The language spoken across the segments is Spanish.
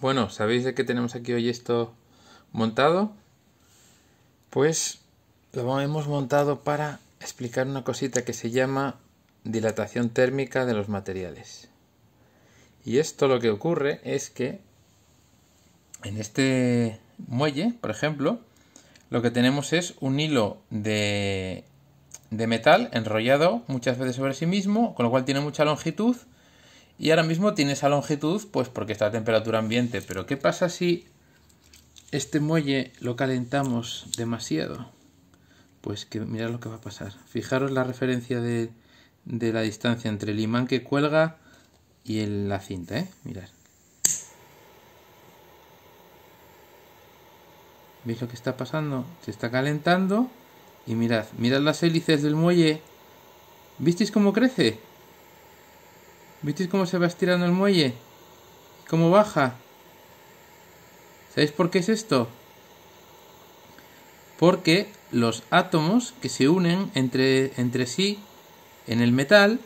Bueno, ¿sabéis de qué tenemos aquí hoy esto montado? Pues lo hemos montado para explicar una cosita que se llama dilatación térmica de los materiales. Y esto lo que ocurre es que en este muelle, por ejemplo, lo que tenemos es un hilo de, de metal enrollado muchas veces sobre sí mismo, con lo cual tiene mucha longitud y ahora mismo tiene esa longitud, pues porque está a temperatura ambiente. Pero ¿qué pasa si este muelle lo calentamos demasiado? Pues que mirad lo que va a pasar. Fijaros la referencia de, de la distancia entre el imán que cuelga y el, la cinta, ¿eh? Mirad. ¿Veis lo que está pasando? Se está calentando. Y mirad, mirad las hélices del muelle. ¿Visteis cómo crece? ¿Visteis cómo se va estirando el muelle? ¿Cómo baja? ¿Sabéis por qué es esto? Porque los átomos que se unen entre, entre sí en el metal,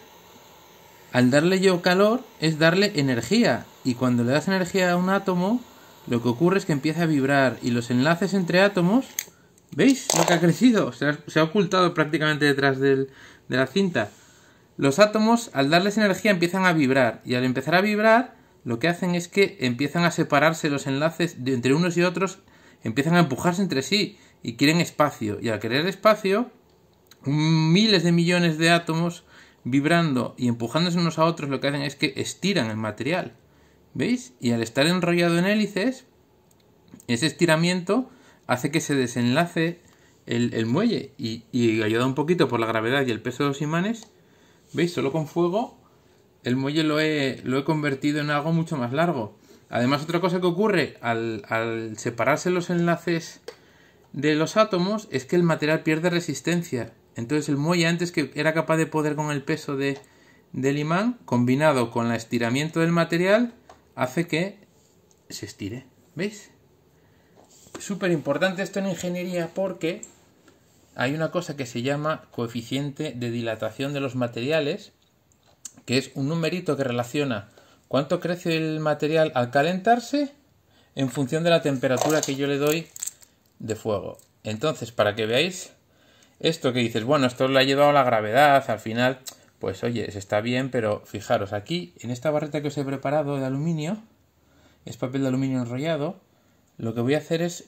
al darle yo calor es darle energía. Y cuando le das energía a un átomo, lo que ocurre es que empieza a vibrar y los enlaces entre átomos, ¿veis lo que ha crecido? Se ha, ocultado prácticamente detrás de la cinta. Los átomos al darles energía empiezan a vibrar y al empezar a vibrar lo que hacen es que empiezan a separarse los enlaces entre unos y otros, empiezan a empujarse entre sí y quieren espacio y al querer espacio miles de millones de átomos vibrando y empujándose unos a otros lo que hacen es que estiran el material. ¿Veis? Y al estar enrollado en hélices, ese estiramiento hace que se desenlace el, muelle y, y ayuda un poquito por la gravedad y el peso de los imanes ¿Veis? Solo con fuego el muelle lo he, convertido en algo mucho más largo. Además, otra cosa que ocurre al, separarse los enlaces de los átomos es que el material pierde resistencia. Entonces el muelle antes que era capaz de poder con el peso de, del imán, combinado con el estiramiento del material, hace que se estire. ¿Veis? Súper importante esto en ingeniería porque hay una cosa que se llama coeficiente de dilatación de los materiales, que es un numerito que relaciona cuánto crece el material al calentarse en función de la temperatura que yo le doy de fuego. Entonces, para que veáis esto que dices, bueno, esto lo ha llevado la gravedad, al final, pues oye, está bien, pero fijaros, aquí en esta barreta que os he preparado de aluminio, es papel de aluminio enrollado, lo que voy a hacer es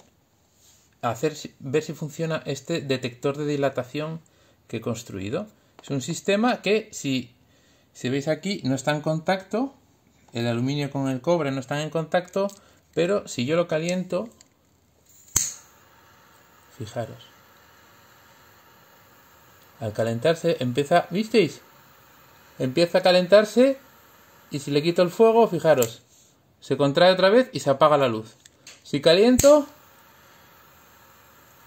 hacer, ver si funciona este detector de dilatación que he construido. Es un sistema que si, si veis aquí no está en contacto, el aluminio con el cobre no están en contacto, pero si yo lo caliento, fijaros, al calentarse empieza, ¿visteis? Empieza a calentarse y si le quito el fuego, fijaros, se contrae otra vez y se apaga la luz. Si caliento,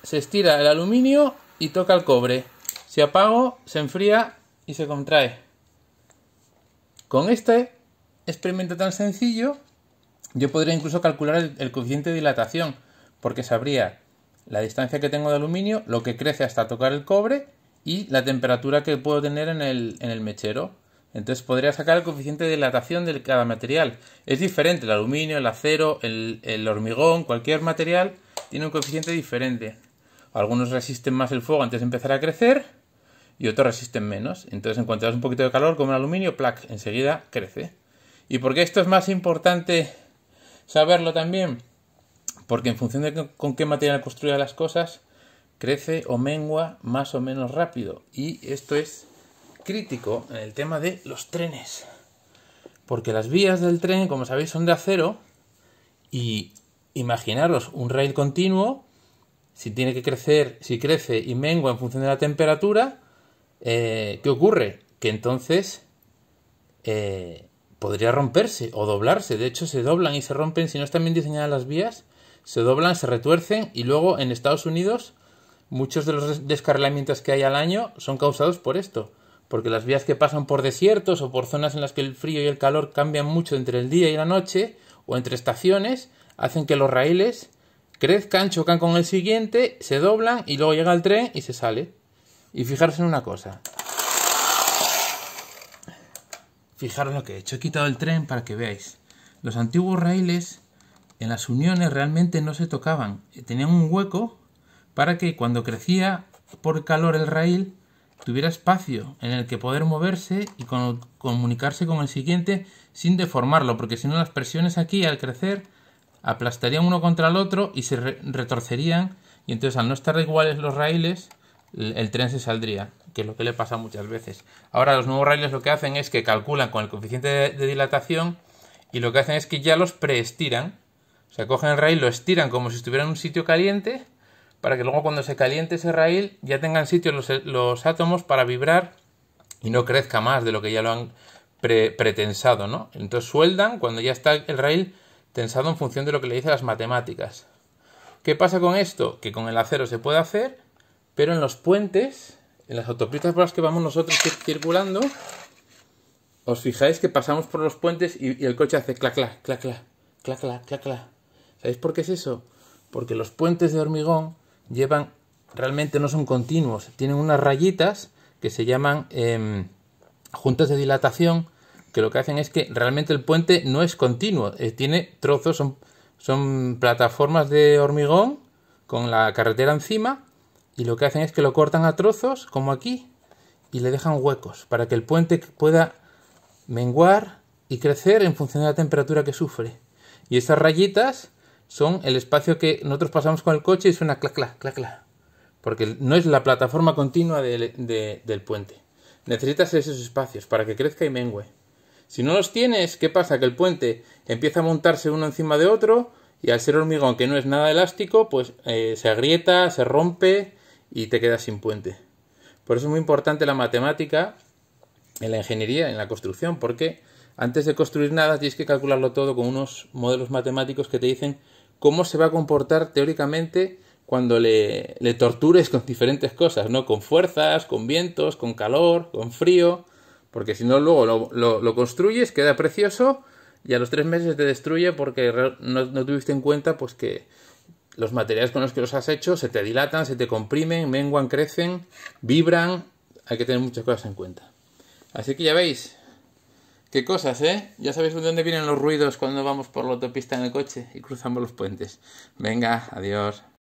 se estira el aluminio y toca el cobre. Se apago, se enfría y se contrae. Con este experimento tan sencillo, yo podría incluso calcular el, coeficiente de dilatación, porque sabría la distancia que tengo de aluminio, lo que crece hasta tocar el cobre y la temperatura que puedo tener en el, en el mechero. Entonces podría sacar el coeficiente de dilatación de cada material. Es diferente, el aluminio, el acero, el hormigón, cualquier material tiene un coeficiente diferente algunos resisten más el fuego antes de empezar a crecer y otros resisten menos. Entonces, en cuanto das un poquito de calor, como el aluminio, plac, enseguida crece. ¿Y por qué esto es más importante saberlo también? Porque en función de con qué material construya las cosas, crece o mengua más o menos rápido. Y esto es crítico en el tema de los trenes. Porque las vías del tren, como sabéis, son de acero y imaginaros un rail continuo si tiene que crecer, si crece y mengua en función de la temperatura, eh, ¿qué ocurre? Que entonces eh, podría romperse o doblarse. De hecho, se doblan y se rompen. Si no están bien diseñadas las vías, se doblan, se retuercen y luego en Estados Unidos muchos de los descarrilamientos que hay al año son causados por esto. Porque las vías que pasan por desiertos o por zonas en las que el frío y el calor cambian mucho entre el día y la noche o entre estaciones hacen que los raíles crezcan, chocan con el siguiente, se doblan y luego llega el tren y se sale. Y fijarse en una cosa. Fijaros lo que he hecho. He quitado el tren para que veáis. Los antiguos raíles en las uniones realmente no se tocaban. Tenían un hueco para que cuando crecía por calor el raíl tuviera espacio en el que poder moverse y comunicarse con el siguiente sin deformarlo, porque si no las presiones aquí al crecer aplastarían uno contra el otro y se retorcerían y entonces al no estar iguales los raíles el, tren se saldría, que es lo que le pasa muchas veces. Ahora los nuevos raíles lo que hacen es que calculan con el coeficiente de, dilatación y lo que hacen es que ya los preestiran, o sea, cogen el raíl, lo estiran como si estuviera en un sitio caliente para que luego cuando se caliente ese raíl ya tengan sitio los, átomos para vibrar y no crezca más de lo que ya lo han pretensado, ¿no? Entonces sueldan cuando ya está el raíl tensado en función de lo que le dicen las matemáticas. ¿Qué pasa con esto? Que con el acero se puede hacer, pero en los puentes, en las autopistas por las que vamos nosotros circulando, os fijáis que pasamos por los puentes y, el coche hace clac, clac, clac, clac, clac, clac, clac, ¿Sabéis por qué es eso? Porque los puentes de hormigón llevan, realmente no son continuos, tienen unas rayitas que se llaman em, juntos de dilatación, que lo que hacen es que realmente el puente no es continuo, eh, tiene trozos, son, son plataformas de hormigón con la carretera encima y lo que hacen es que lo cortan a trozos, como aquí, y le dejan huecos para que el puente pueda menguar y crecer en función de la temperatura que sufre. Y estas rayitas son el espacio que nosotros pasamos con el coche y suena clac, clac, clac, clac. Porque no es la plataforma continua del puente. Necesitas esos espacios para que crezca y mengue. Si no los tienes, ¿qué pasa? Que el puente empieza a montarse uno encima de otro y al ser hormigón que no es nada elástico, pues eh, se agrieta, se rompe y te quedas sin puente. Por eso es muy importante la matemática en la ingeniería, en la construcción, porque antes de construir nada tienes que calcularlo todo con unos modelos matemáticos que te dicen cómo se va a comportar teóricamente cuando le, le tortures con diferentes cosas, ¿no? Con fuerzas, con vientos, con calor, con frío. Porque si no, luego lo, construyes, queda precioso y a los tres meses te destruye porque no, no, tuviste en cuenta pues que los materiales con los que los has hecho se te dilatan, se te comprimen, menguan, crecen, vibran. Hay que tener muchas cosas en cuenta. Así que ya veis, qué cosas, ¿eh? Ya sabéis de dónde vienen los ruidos cuando vamos por la autopista en el coche y cruzamos los puentes. Venga, adiós.